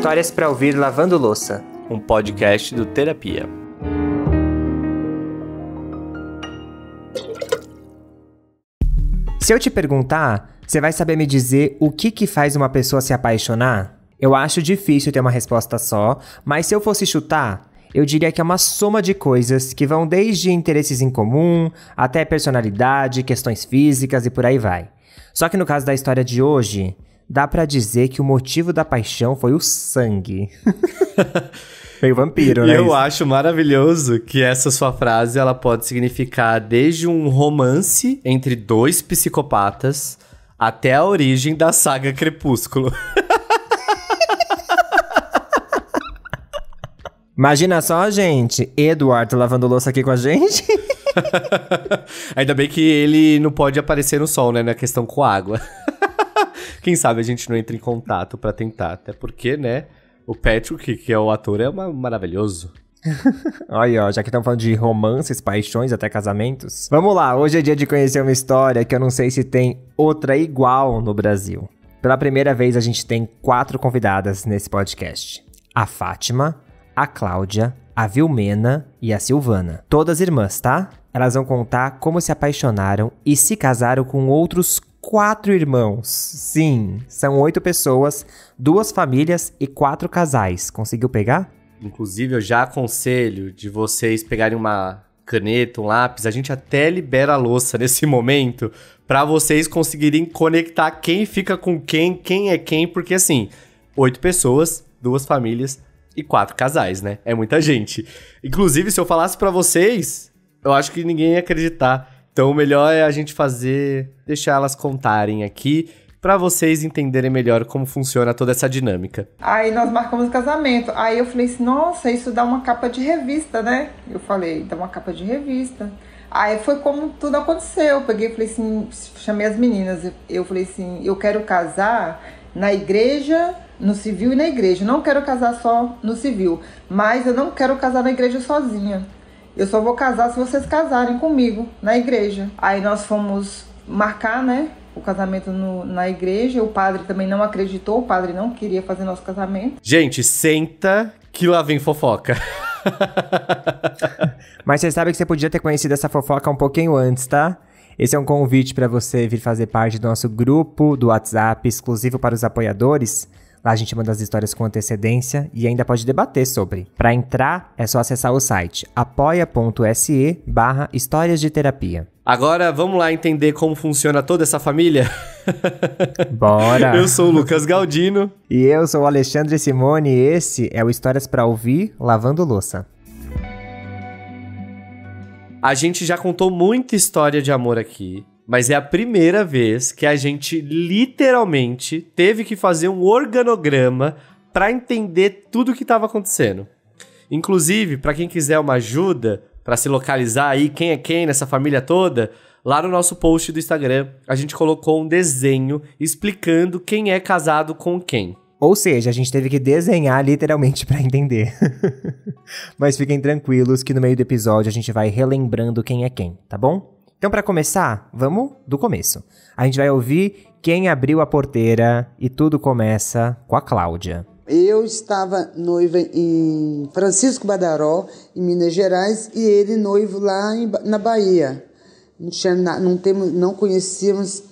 Histórias para ouvir lavando louça, um podcast do Terapia. Se eu te perguntar, você vai saber me dizer o que que faz uma pessoa se apaixonar? Eu acho difícil ter uma resposta só, mas se eu fosse chutar, eu diria que é uma soma de coisas que vão desde interesses em comum até personalidade, questões físicas e por aí vai. Só que no caso da história de hoje, dá para dizer que o motivo da paixão foi o sangue. Meio vampiro, né? Eu isso? acho maravilhoso que essa sua frase ela pode significar desde um romance entre dois psicopatas até a origem da saga Crepúsculo. Imagina só, gente, Eduardo lavando louça aqui com a gente. Ainda bem que ele não pode aparecer no sol, né? Na questão com água. Quem sabe a gente não entra em contato para tentar. Até porque, né? O Patrick, que é o ator, é uma, maravilhoso. Olha, já que estamos falando de romances, paixões, até casamentos. Vamos lá, hoje é dia de conhecer uma história que eu não sei se tem outra igual no Brasil. Pela primeira vez, a gente tem quatro convidadas nesse podcast: a Fátima, a Cláudia, a Vilmena e a Silvana. Todas irmãs, tá? Elas vão contar como se apaixonaram e se casaram com outros quatro irmãos. Sim, são oito pessoas, duas famílias e quatro casais. Conseguiu pegar? Inclusive, eu já aconselho de vocês pegarem uma caneta, um lápis. A gente até libera a louça nesse momento para vocês conseguirem conectar quem fica com quem, quem é quem, porque assim, oito pessoas, duas famílias e quatro casais, né? É muita gente. Inclusive, se eu falasse para vocês, eu acho que ninguém ia acreditar então o melhor é a gente fazer, deixar elas contarem aqui para vocês entenderem melhor como funciona toda essa dinâmica. Aí nós marcamos o casamento. Aí eu falei assim: "Nossa, isso dá uma capa de revista, né?" Eu falei: "Dá uma capa de revista". Aí foi como tudo aconteceu. Eu peguei e falei assim, chamei as meninas. Eu falei assim, eu quero casar na igreja, no civil e na igreja. Não quero casar só no civil, mas eu não quero casar na igreja sozinha eu só vou casar se vocês casarem comigo na igreja. Aí nós fomos marcar, né? o casamento no, na igreja. O padre também não acreditou, o padre não queria fazer nosso casamento. Gente, senta que lá vem fofoca. Mas você sabe que você podia ter conhecido essa fofoca um pouquinho antes, tá? Esse é um convite para você vir fazer parte do nosso grupo do WhatsApp exclusivo para os apoiadores. Lá a gente manda as histórias com antecedência e ainda pode debater sobre. Para entrar, é só acessar o site apoia.se barra histórias de terapia. Agora vamos lá entender como funciona toda essa família? Bora! Eu sou o Lucas Galdino. E eu sou o Alexandre Simone e esse é o Histórias para Ouvir Lavando Louça. A gente já contou muita história de amor aqui mas é a primeira vez que a gente literalmente teve que fazer um organograma para entender tudo o que estava acontecendo. Inclusive, para quem quiser uma ajuda para se localizar aí quem é quem nessa família toda, lá no nosso post do Instagram a gente colocou um desenho explicando quem é casado com quem. Ou seja, a gente teve que desenhar literalmente para entender. Mas fiquem tranquilos que no meio do episódio a gente vai relembrando quem é quem, tá bom? Então, para começar, vamos do começo. A gente vai ouvir quem abriu a porteira e tudo começa com a Cláudia. Eu estava noiva em Francisco Badaró, em Minas Gerais, e ele noivo lá em, na Bahia. Não, tinha, não, temos, não conhecíamos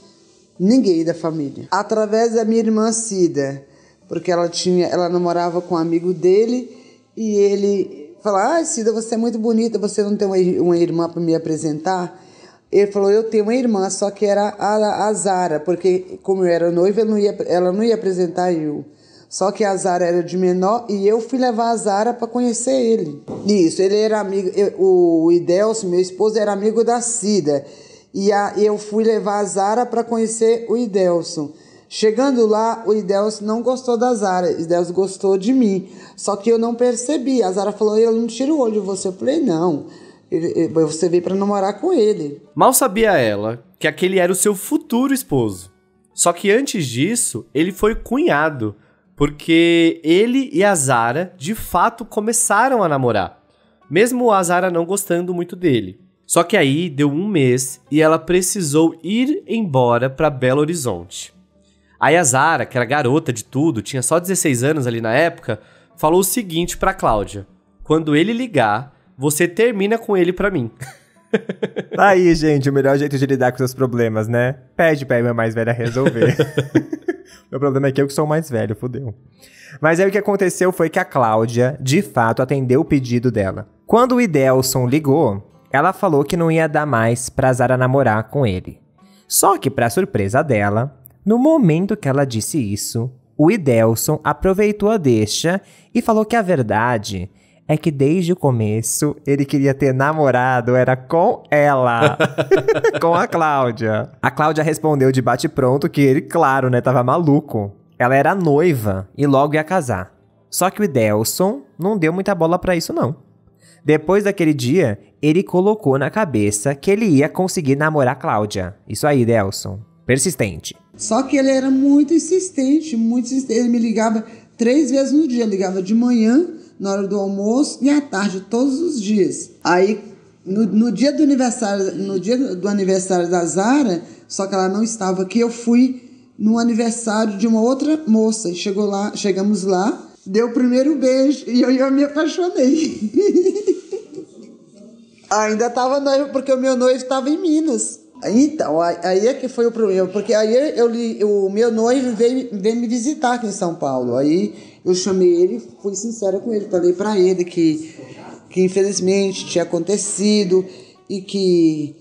ninguém da família. Através da minha irmã Cida, porque ela tinha, ela namorava com um amigo dele e ele falou: "Ah, Cida, você é muito bonita, você não tem uma, uma irmã para me apresentar?" Ele falou: Eu tenho uma irmã, só que era a, a Zara, porque como eu era noiva, não ia, ela não ia apresentar eu. Só que a Zara era de menor e eu fui levar a Zara para conhecer ele. Isso, ele era amigo, eu, o Idelcio, meu esposo, era amigo da Cida. E a, eu fui levar a Zara para conhecer o Idelson. Chegando lá, o Idelson não gostou da Zara, o Idelson gostou de mim. Só que eu não percebi. A Zara falou: Eu não tiro o olho de você. Eu falei: Não. Ele, você veio para namorar com ele. Mal sabia ela que aquele era o seu futuro esposo. Só que antes disso, ele foi cunhado, porque ele e a Zara de fato começaram a namorar, mesmo a Zara não gostando muito dele. Só que aí deu um mês e ela precisou ir embora para Belo Horizonte. Aí a Zara, que era garota de tudo, tinha só 16 anos ali na época, falou o seguinte para Cláudia: quando ele ligar, você termina com ele pra mim. Tá aí, gente, o melhor jeito de lidar com seus problemas, né? Pede pra irmã mais velha resolver. Meu problema é que eu que sou mais velho, fodeu. Mas aí o que aconteceu foi que a Cláudia, de fato, atendeu o pedido dela. Quando o Idelson ligou, ela falou que não ia dar mais pra Zara namorar com ele. Só que, pra surpresa dela, no momento que ela disse isso, o Idelson aproveitou a deixa e falou que a verdade é que desde o começo ele queria ter namorado, era com ela, com a Cláudia. A Cláudia respondeu de bate-pronto que ele, claro, né, tava maluco. Ela era noiva e logo ia casar. Só que o Delson não deu muita bola para isso não. Depois daquele dia, ele colocou na cabeça que ele ia conseguir namorar Cláudia. Isso aí, Delson. Persistente. Só que ele era muito insistente, muito insistente. Ele me ligava três vezes no dia. Ligava de manhã, na hora do almoço e à tarde todos os dias. Aí no, no dia do aniversário, no dia do aniversário da Zara, só que ela não estava aqui, eu fui no aniversário de uma outra moça. Chegou lá, chegamos lá, deu o primeiro beijo e eu, eu me apaixonei. Ainda estava noivo porque o meu noivo estava em Minas. Então, aí é que foi o problema, porque aí eu li, o meu noivo veio, veio me visitar aqui em São Paulo. Aí eu chamei ele, fui sincera com ele, falei para ele que, que infelizmente tinha acontecido e que,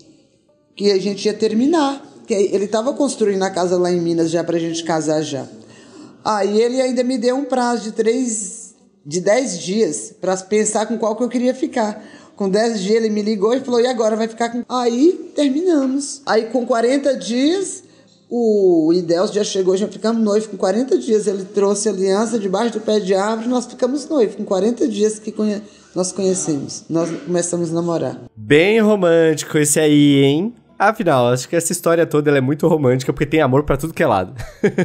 que a gente ia terminar. Que ele estava construindo a casa lá em Minas já para a gente casar já. Aí ah, ele ainda me deu um prazo de três, de dez dias para pensar com qual que eu queria ficar. Com 10 dias ele me ligou e falou: e agora vai ficar com. Aí terminamos. Aí com 40 dias o Ideus já chegou, já ficamos noivos com 40 dias. Ele trouxe a aliança debaixo do pé de árvore, nós ficamos noivos com 40 dias que conhe... nós conhecemos. Nós começamos a namorar. Bem romântico esse aí, hein? Afinal, acho que essa história toda é muito romântica porque tem amor para tudo que é lado.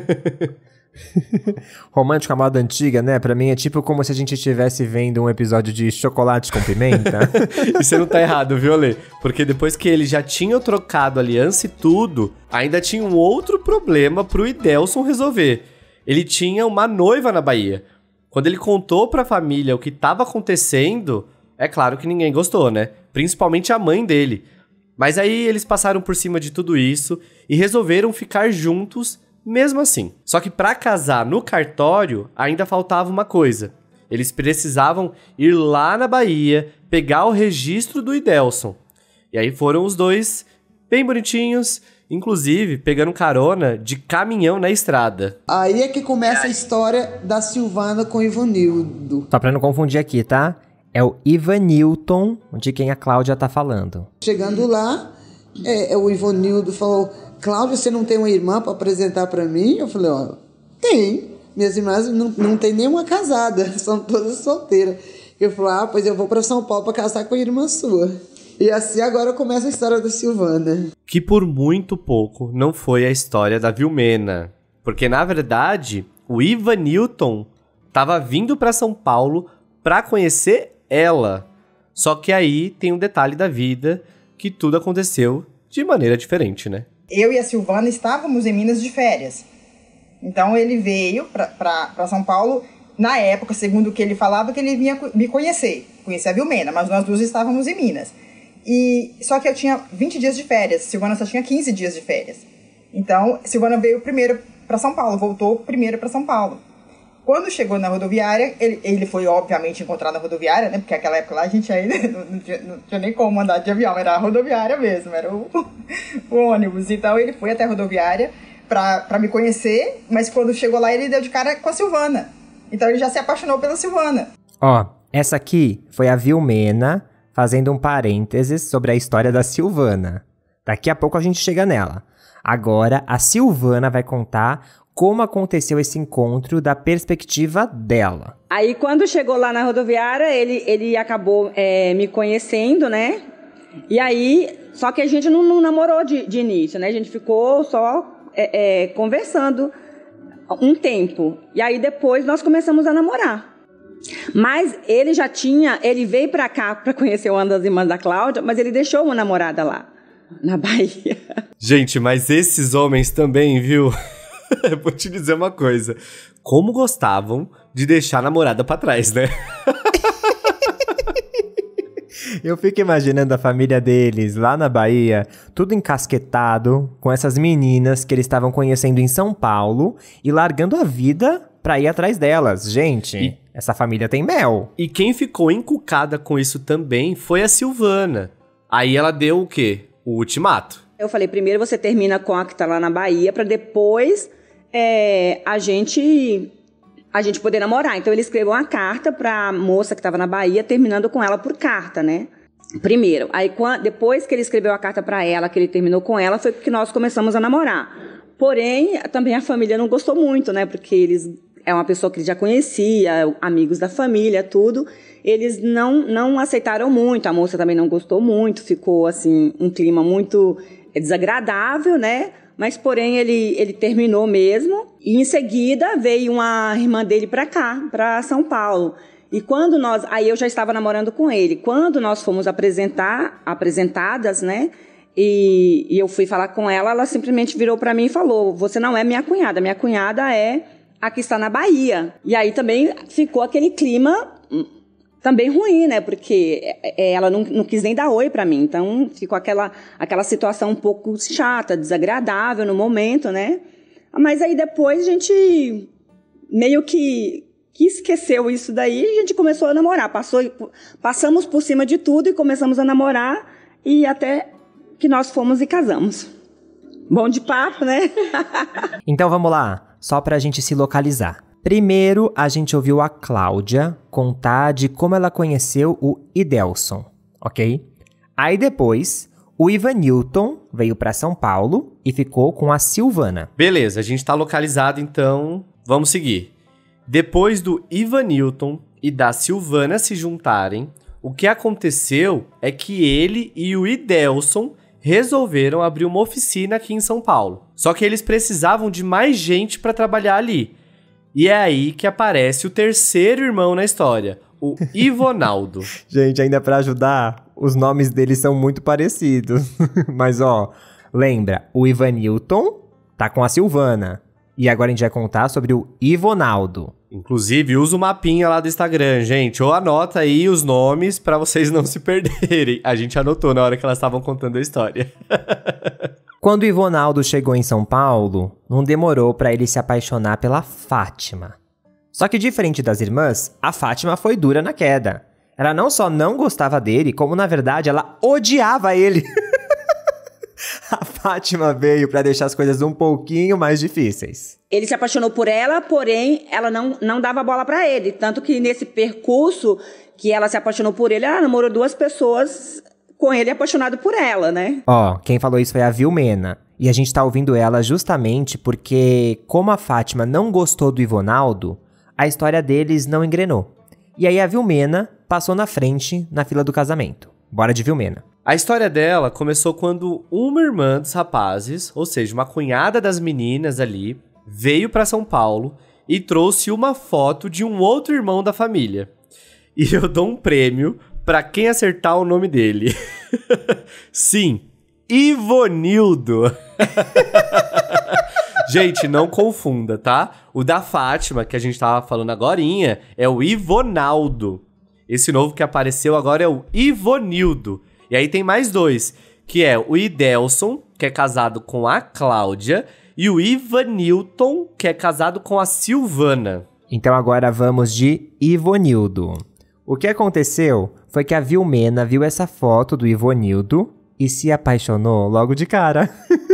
Romântico à moda antiga, né? Pra mim é tipo como se a gente estivesse vendo um episódio de chocolate com pimenta. e você não tá errado, viu, Ale? Porque depois que ele já tinha trocado aliança e tudo, ainda tinha um outro problema pro Idelson resolver. Ele tinha uma noiva na Bahia. Quando ele contou pra família o que tava acontecendo, é claro que ninguém gostou, né? Principalmente a mãe dele. Mas aí eles passaram por cima de tudo isso e resolveram ficar juntos mesmo assim. Só que para casar no cartório ainda faltava uma coisa. Eles precisavam ir lá na Bahia pegar o registro do Idelson. E aí foram os dois bem bonitinhos, inclusive pegando carona de caminhão na estrada. Aí é que começa a história da Silvana com Ivanildo. Só tá pra não confundir aqui, tá? É o Ivanilton, de quem a Cláudia tá falando. Chegando lá, é, é o Ivanildo falou: Cláudia, você não tem uma irmã para apresentar para mim? Eu falei, ó, tem. Minhas irmãs não, não tem nenhuma casada, são todas solteiras. Eu falei, ah, pois eu vou para São Paulo para casar com a irmã sua. E assim agora começa a história da Silvana. Que por muito pouco não foi a história da Vilmena. Porque na verdade, o Ivan Newton estava vindo para São Paulo para conhecer ela. Só que aí tem um detalhe da vida que tudo aconteceu de maneira diferente, né? eu e a Silvana estávamos em Minas de férias. Então ele veio para São Paulo, na época, segundo o que ele falava, que ele vinha me conhecer, conhecer a Vilmena, mas nós duas estávamos em Minas. E só que eu tinha 20 dias de férias, Silvana só tinha 15 dias de férias. Então, Silvana veio primeiro para São Paulo, voltou primeiro para São Paulo. Quando chegou na rodoviária, ele, ele foi obviamente encontrado na rodoviária, né? Porque naquela época lá a gente ainda né, não, não, tinha, não, tinha, nem como andar de avião, era a rodoviária mesmo, era o, o ônibus. Então ele foi até a rodoviária para me conhecer, mas quando chegou lá ele deu de cara com a Silvana. Então ele já se apaixonou pela Silvana. Ó, essa aqui foi a Vilmena fazendo um parênteses sobre a história da Silvana. Daqui a pouco a gente chega nela. Agora a Silvana vai contar como aconteceu esse encontro da perspectiva dela. Aí quando chegou lá na rodoviária, ele, ele acabou é, me conhecendo, né? E aí, só que a gente não, não namorou de, de, início, né? A gente ficou só é, é, conversando um tempo. E aí depois nós começamos a namorar. Mas ele já tinha, ele veio para cá para conhecer uma das irmãs da Cláudia, mas ele deixou uma namorada lá na Bahia. Gente, mas esses homens também, viu? Vou te dizer uma coisa. Como gostavam de deixar a namorada pra trás, né? Eu fico imaginando a família deles lá na Bahia, tudo encasquetado, com essas meninas que eles estavam conhecendo em São Paulo e largando a vida pra ir atrás delas. Gente, e, essa família tem mel. E quem ficou encucada com isso também foi a Silvana. Aí ela deu o quê? O ultimato. Eu falei, primeiro você termina com a que tá lá na Bahia, para depois é, a gente a gente poder namorar. Então ele escreveu uma carta para a moça que estava na Bahia, terminando com ela por carta, né? Primeiro. Aí depois que ele escreveu a carta para ela, que ele terminou com ela, foi que nós começamos a namorar. Porém, também a família não gostou muito, né? Porque eles é uma pessoa que ele já conhecia, amigos da família, tudo. Eles não não aceitaram muito. A moça também não gostou muito. Ficou assim um clima muito desagradável, né? Mas, porém, ele, ele terminou mesmo. E em seguida veio uma irmã dele para cá, para São Paulo. E quando nós, aí eu já estava namorando com ele. Quando nós fomos apresentar, apresentadas, né? E, e eu fui falar com ela, ela simplesmente virou para mim e falou: "Você não é minha cunhada, minha cunhada é a que está na Bahia". E aí também ficou aquele clima também ruim, né? Porque é, ela não, não quis nem dar oi para mim. Então ficou aquela, aquela situação um pouco chata, desagradável no momento, né? Mas aí depois a gente meio que, que esqueceu isso daí e a gente começou a namorar. Passou, passamos por cima de tudo e começamos a namorar e até que nós fomos e casamos. Bom de papo, né? então vamos lá, só pra gente se localizar. Primeiro, a gente ouviu a Cláudia contar de como ela conheceu o Idelson, ok? Aí depois, o Ivan Newton veio para São Paulo e ficou com a Silvana. Beleza, a gente está localizado então, vamos seguir. Depois do Ivan Newton e da Silvana se juntarem, o que aconteceu é que ele e o Idelson resolveram abrir uma oficina aqui em São Paulo. Só que eles precisavam de mais gente para trabalhar ali e é aí que aparece o terceiro irmão na história, o Ivonaldo. Gente, ainda para ajudar, os nomes deles são muito parecidos. Mas ó, lembra, o Ivanilton tá com a Silvana. E agora a gente vai contar sobre o Ivonaldo. Inclusive, usa o mapinha lá do Instagram, gente. Ou anota aí os nomes para vocês não se perderem. A gente anotou na hora que elas estavam contando a história. Quando Ivonaldo chegou em São Paulo, não demorou para ele se apaixonar pela Fátima. Só que diferente das irmãs, a Fátima foi dura na queda. Ela não só não gostava dele, como na verdade ela odiava ele. a Fátima veio para deixar as coisas um pouquinho mais difíceis. Ele se apaixonou por ela, porém ela não, não dava bola para ele, tanto que nesse percurso que ela se apaixonou por ele, ela namorou duas pessoas com ele apaixonado por ela, né? Ó, quem falou isso foi a Vilmena. E a gente tá ouvindo ela justamente porque, como a Fátima não gostou do Ivonaldo, a história deles não engrenou. E aí a Vilmena passou na frente na fila do casamento. Bora de Vilmena. A história dela começou quando uma irmã dos rapazes, ou seja, uma cunhada das meninas ali, veio para São Paulo e trouxe uma foto de um outro irmão da família. E eu dou um prêmio para quem acertar o nome dele. Sim, Ivonildo. gente, não confunda, tá? O da Fátima, que a gente tava falando agorinha, é o Ivonaldo. Esse novo que apareceu agora é o Ivonildo. E aí tem mais dois, que é o Idelson, que é casado com a Cláudia, e o Ivanilton, que é casado com a Silvana. Então agora vamos de Ivonildo. O que aconteceu foi que a Vilmena viu essa foto do Ivonildo e se apaixonou logo de cara.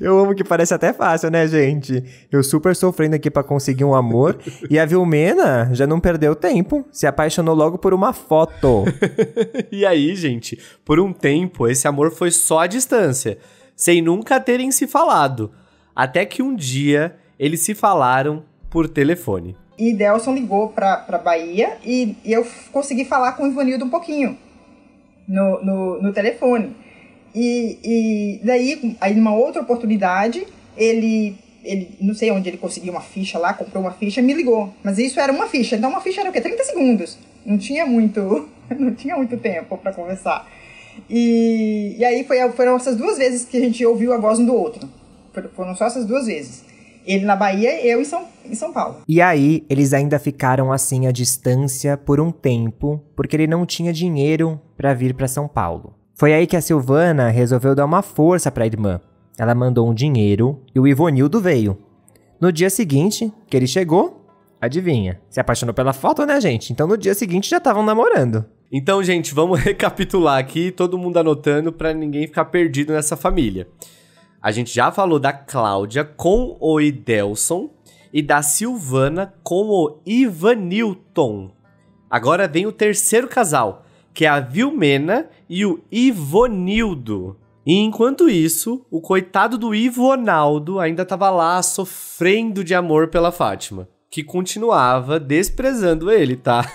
Eu amo que parece até fácil, né, gente? Eu super sofrendo aqui para conseguir um amor. e a Vilmena já não perdeu tempo. Se apaixonou logo por uma foto. e aí, gente, por um tempo, esse amor foi só à distância, sem nunca terem se falado. Até que um dia eles se falaram por telefone. E Delson ligou para pra Bahia e, e, eu consegui falar com o Ivanildo um pouquinho no, no, no telefone. E, e daí, aí numa outra oportunidade, ele ele não sei onde ele conseguiu uma ficha lá, comprou uma ficha, me ligou. Mas isso era uma ficha, então uma ficha era o quê? 30 segundos. Não tinha muito, não tinha muito tempo para conversar. E, e aí foi, foram essas duas vezes que a gente ouviu a voz um do outro. Foram só essas duas vezes. Ele na Bahia, eu em São, em São Paulo. E aí, eles ainda ficaram assim à distância por um tempo, porque ele não tinha dinheiro para vir para São Paulo. Foi aí que a Silvana resolveu dar uma força para a irmã. Ela mandou um dinheiro e o Ivonildo veio. No dia seguinte, que ele chegou, adivinha? Se apaixonou pela foto, né, gente? Então no dia seguinte já estavam namorando. Então, gente, vamos recapitular aqui, todo mundo anotando para ninguém ficar perdido nessa família. A gente já falou da Cláudia com o Idelson e da Silvana com o Ivanilton. Agora vem o terceiro casal, que é a Vilmena e o Ivonildo. E enquanto isso, o coitado do Ivonaldo ainda estava lá sofrendo de amor pela Fátima, que continuava desprezando ele, tá?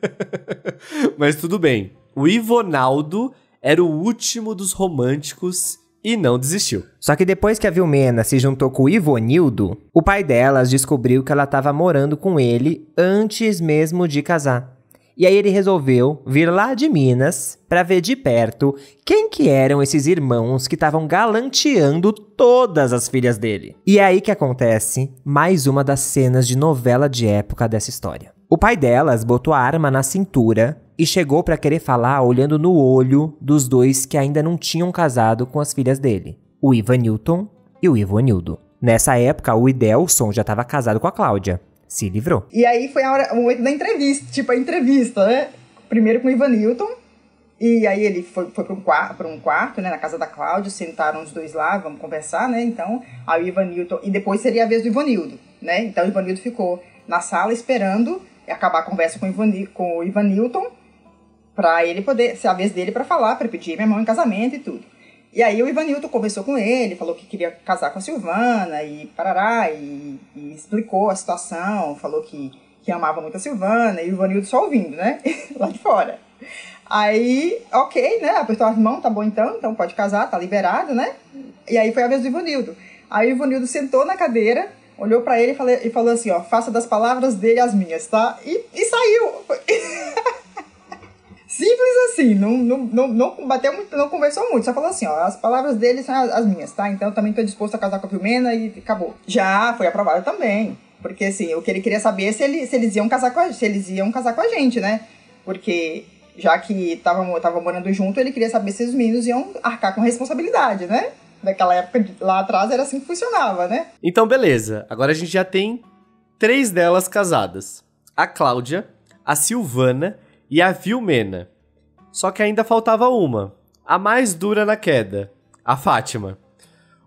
Mas tudo bem. O Ivonaldo era o último dos românticos e não desistiu. Só que depois que a Vilmena se juntou com o Ivonildo, o pai delas descobriu que ela estava morando com ele antes mesmo de casar. E aí ele resolveu vir lá de Minas para ver de perto quem que eram esses irmãos que estavam galanteando todas as filhas dele. E é aí que acontece mais uma das cenas de novela de época dessa história. O pai delas botou a arma na cintura e chegou para querer falar olhando no olho dos dois que ainda não tinham casado com as filhas dele, o Ivan Newton e o Ivonildo. Nessa época, o Idelson já estava casado com a Cláudia. Se livrou. E aí foi a hora, o momento da entrevista, tipo a entrevista, né? Primeiro com o Ivan Newton, e aí ele foi, foi para um, quarto, um quarto, né, na casa da Cláudia, sentaram os dois lá, vamos conversar, né? Então, aí o Newton e depois seria a vez do Ivanildo, né? Então o Ivanildo ficou na sala esperando acabar a conversa com o, Ivan, com o Ivanilton para ele poder ser a vez dele para falar, para pedir minha mão em casamento e tudo. E aí o Ivanilton conversou com ele, falou que queria casar com a Silvana e parará, e, e explicou a situação, falou que, que amava muito a Silvana, e o Ivanilton só ouvindo, né? Lá de fora. Aí, ok, né? Apertou as mãos, tá bom então, então pode casar, tá liberado, né? E aí foi a vez do Ivanildo. Aí o Ivanildo sentou na cadeira, olhou para ele e falou, e falou assim, ó, faça das palavras dele as minhas, tá? E, e saiu. Simples assim, não, não, não, não bateu muito, não conversou muito, só falou assim, ó, as palavras dele são as, as minhas, tá? Então eu também tô disposto a casar com a Filmena e acabou. Já foi aprovado também. Porque assim, o que ele queria saber é se, ele, se eles iam casar com a, se eles iam casar com a gente, né? Porque já que tava, tava morando junto, ele queria saber se os meninos iam arcar com responsabilidade, né? Naquela época lá atrás era assim que funcionava, né? Então, beleza. Agora a gente já tem três delas casadas: a Cláudia, a Silvana e a Vilmena. Só que ainda faltava uma, a mais dura na queda, a Fátima.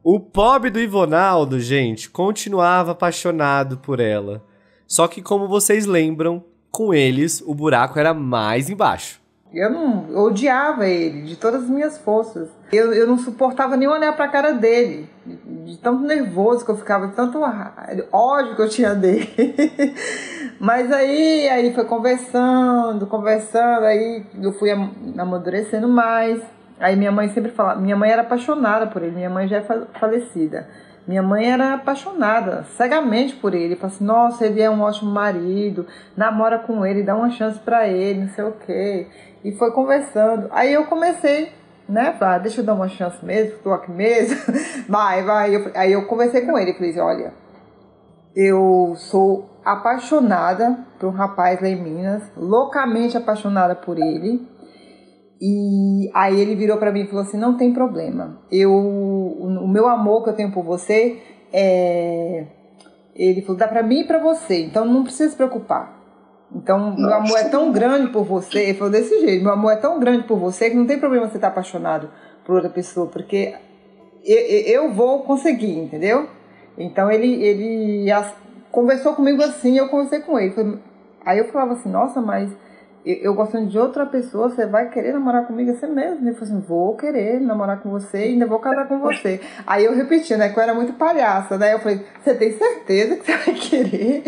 O pobre do Ivonaldo, gente, continuava apaixonado por ela. Só que, como vocês lembram, com eles o buraco era mais embaixo. Eu não eu odiava ele de todas as minhas forças. Eu, eu não suportava nem olhar para a cara dele, de tanto nervoso que eu ficava, de tanto ódio que eu tinha dele. Mas aí, aí foi conversando, conversando, aí eu fui amadurecendo mais. Aí minha mãe sempre falava, minha mãe era apaixonada por ele, minha mãe já é falecida. Minha mãe era apaixonada cegamente por ele. Falava assim, nossa, ele é um ótimo marido, namora com ele, dá uma chance para ele, não sei o quê. E foi conversando. Aí eu comecei, né, falar, ah, deixa eu dar uma chance mesmo, tô aqui mesmo. vai, vai. Aí eu conversei com ele, falei, assim, olha, eu sou apaixonada por um rapaz lá em Minas, loucamente apaixonada por ele. E aí ele virou para mim e falou assim: "Não tem problema. Eu o meu amor que eu tenho por você é ele falou: "Dá para mim e para você, então não precisa se preocupar. Então, Nossa. meu amor é tão grande por você, ele falou desse jeito, meu amor é tão grande por você que não tem problema você estar tá apaixonado por outra pessoa, porque eu, eu vou conseguir, entendeu? Então ele, ele conversou comigo assim, eu conversei com ele. Aí eu falava assim, nossa, mas eu gostando de outra pessoa, você vai querer namorar comigo assim mesmo? Ele falou assim, vou querer namorar com você e ainda vou casar com você. Aí eu repeti, né, que eu era muito palhaça, né? Eu falei, você tem certeza que você vai querer?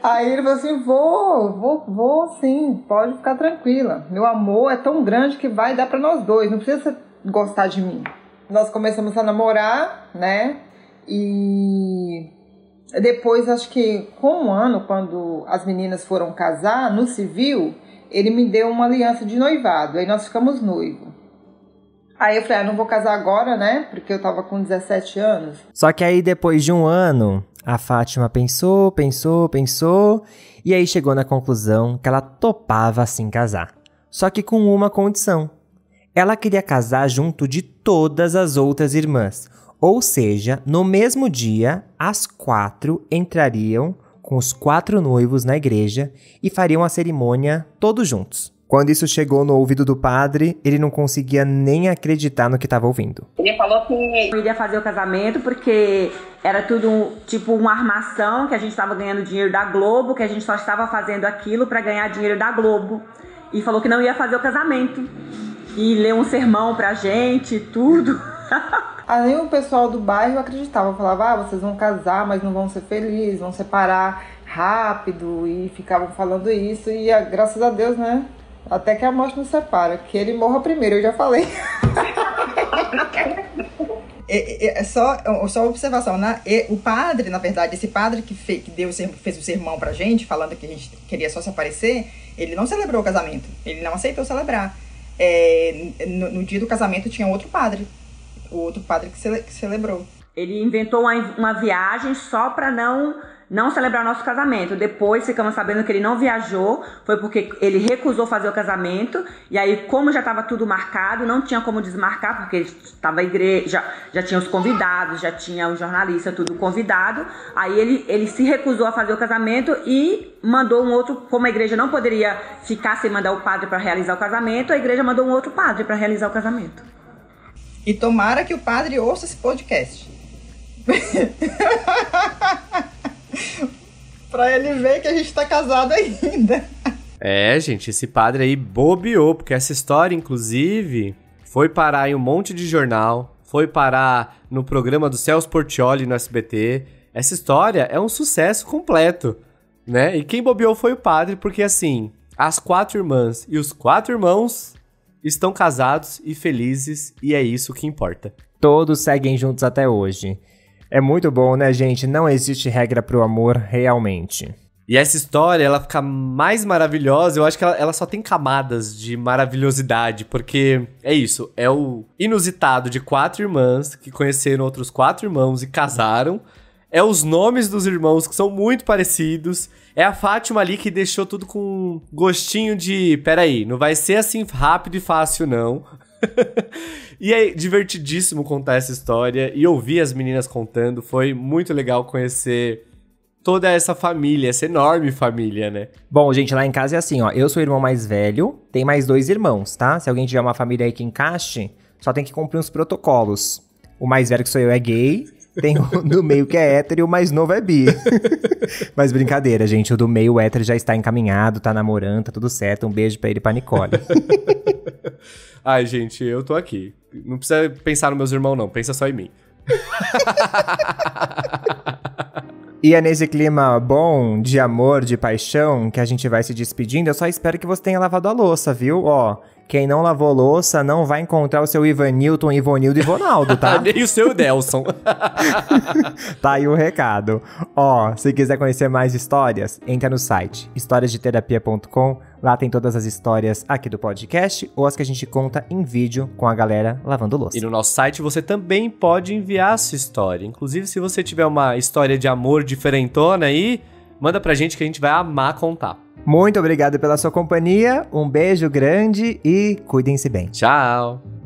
Aí ele falou assim, vou, vou, vou sim, pode ficar tranquila. Meu amor é tão grande que vai dar para nós dois, não precisa você gostar de mim nós começamos a namorar, né? E depois, acho que com um ano, quando as meninas foram casar no civil, ele me deu uma aliança de noivado. Aí nós ficamos noivo. Aí eu falei, ah, não vou casar agora, né? Porque eu tava com 17 anos. Só que aí depois de um ano, a Fátima pensou, pensou, pensou, e aí chegou na conclusão que ela topava assim casar. Só que com uma condição: ela queria casar junto de todas as outras irmãs, ou seja, no mesmo dia, as quatro entrariam com os quatro noivos na igreja e fariam a cerimônia todos juntos. Quando isso chegou no ouvido do padre, ele não conseguia nem acreditar no que estava ouvindo. Ele falou que não iria fazer o casamento porque era tudo tipo uma armação, que a gente estava ganhando dinheiro da Globo, que a gente só estava fazendo aquilo para ganhar dinheiro da Globo. E falou que não ia fazer o casamento e ler um sermão pra gente, tudo. Aí o pessoal do bairro acreditava, falava: ah, vocês vão casar, mas não vão ser felizes, vão separar rápido, e ficavam falando isso, e ah, graças a Deus, né? Até que a morte nos separa, que ele morra primeiro, eu já falei. É, é, é, só, só observação, né? o padre, na verdade, esse padre que, fez, que deu, fez o sermão pra gente, falando que a gente queria só se aparecer, ele não celebrou o casamento. Ele não aceitou celebrar é, no, no, dia do casamento tinha outro padre, o outro padre que, cele, que celebrou. Ele inventou uma, uma viagem só para não não celebrar o nosso casamento. Depois ficamos sabendo que ele não viajou, foi porque ele recusou fazer o casamento. E aí, como já estava tudo marcado, não tinha como desmarcar, porque estava igreja, já, já tinha os convidados, já tinha o jornalista, tudo convidado. Aí ele, ele se recusou a fazer o casamento e mandou um outro, como a igreja não poderia ficar sem mandar o padre para realizar o casamento, a igreja mandou um outro padre para realizar o casamento. E tomara que o padre ouça esse podcast. pra ele ver que a gente tá casado ainda. É, gente, esse padre aí bobeou, porque essa história, inclusive, foi parar em um monte de jornal, foi parar no programa do Celso Portioli no SBT. Essa história é um sucesso completo, né? E quem bobeou foi o padre, porque assim, as quatro irmãs e os quatro irmãos estão casados e felizes, e é isso que importa. Todos seguem juntos até hoje. É muito bom, né, gente? Não existe regra pro amor, realmente. E essa história, ela fica mais maravilhosa. Eu acho que ela, ela, só tem camadas de maravilhosidade, porque é isso. É o inusitado de quatro irmãs que conheceram outros quatro irmãos e casaram. É os nomes dos irmãos que são muito parecidos. É a Fátima ali que deixou tudo com um gostinho de. Peraí, não vai ser assim rápido e fácil, não. e é divertidíssimo contar essa história e ouvir as meninas contando. Foi muito legal conhecer toda essa família, essa enorme família, né? Bom, gente, lá em casa é assim, ó. Eu sou o irmão mais velho, tem mais dois irmãos, tá? Se alguém tiver uma família aí que encaixe, só tem que cumprir uns protocolos. O mais velho que sou eu é gay, tem o do meio que é hétero e o mais novo é bi. Mas brincadeira, gente. O do meio o hétero já está encaminhado, tá namorando, tá tudo certo. Um beijo para ele e pra Nicole. Ai, gente, eu tô aqui. Não precisa pensar nos meus irmãos, não. Pensa só em mim. E é nesse clima bom, de amor, de paixão, que a gente vai se despedindo. Eu só espero que você tenha lavado a louça, viu? Ó, quem não lavou louça não vai encontrar o seu Ivan Newton, Ivonildo e Ronaldo, tá? Nem o seu Nelson. tá aí o um recado. Ó, se quiser conhecer mais histórias, entra no site historiasdeterapia.com. Lá tem todas as histórias aqui do podcast ou as que a gente conta em vídeo com a galera lavando louça. E no nosso site você também pode enviar a sua história. Inclusive, se você tiver uma história de amor diferentona aí, manda pra gente que a gente vai amar contar. Muito obrigado pela sua companhia, um beijo grande e cuidem-se bem. Tchau!